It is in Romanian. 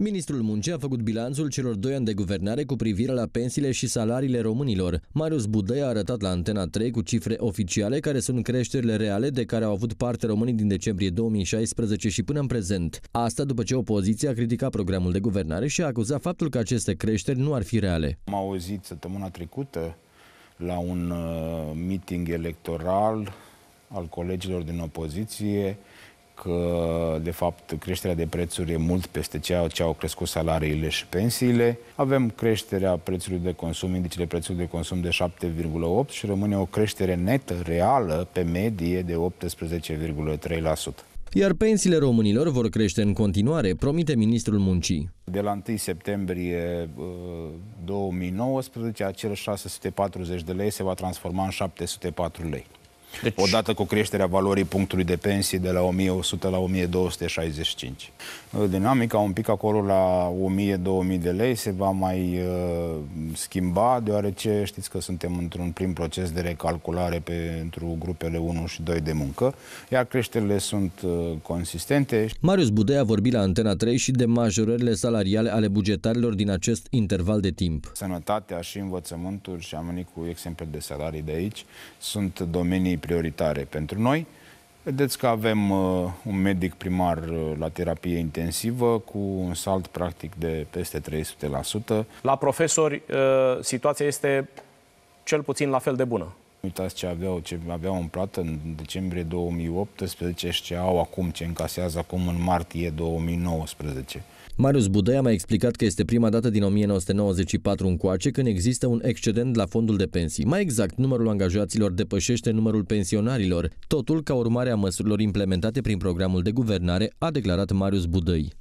Ministrul Muncii a făcut bilanțul celor doi ani de guvernare cu privire la pensiile și salariile românilor. Marius Budăi a arătat la Antena 3 cu cifre oficiale care sunt creșterile reale de care au avut parte românii din decembrie 2016 și până în prezent. Asta după ce opoziția a criticat programul de guvernare și a acuzat faptul că aceste creșteri nu ar fi reale. Am auzit săptămâna trecută la un uh, meeting electoral al colegilor din opoziție că, de fapt, creșterea de prețuri e mult peste ceea ce au crescut salariile și pensiile. Avem creșterea prețului de consum, indicele prețului de consum de 7,8 și rămâne o creștere netă, reală, pe medie de 18,3%. Iar pensiile românilor vor crește în continuare, promite ministrul muncii. De la 1 septembrie 2019, acel 640 de lei se va transforma în 704 lei. Deci... Odată cu creșterea valorii punctului de pensie de la 1100 la 1265. Dinamica un pic acolo la 1000-2000 de lei se va mai uh, schimba, deoarece știți că suntem într-un prim proces de recalculare pentru grupele 1 și 2 de muncă, iar creșterile sunt uh, consistente. Marius Budei a vorbit la Antena 3 și de majorările salariale ale bugetarilor din acest interval de timp. Sănătatea și învățământul, și am venit cu exemple de salarii de aici, sunt domenii prioritare pentru noi. Vedeți că avem uh, un medic primar uh, la terapie intensivă cu un salt practic de peste 300%. La profesori uh, situația este cel puțin la fel de bună. Uitați ce aveau, ce aveau în plată în decembrie 2018 și ce au acum, ce încasează acum în martie 2019. Marius Budăi a mai explicat că este prima dată din 1994 încoace când există un excedent la fondul de pensii. Mai exact, numărul angajaților depășește numărul pensionarilor, totul ca urmare a măsurilor implementate prin programul de guvernare, a declarat Marius Budăi.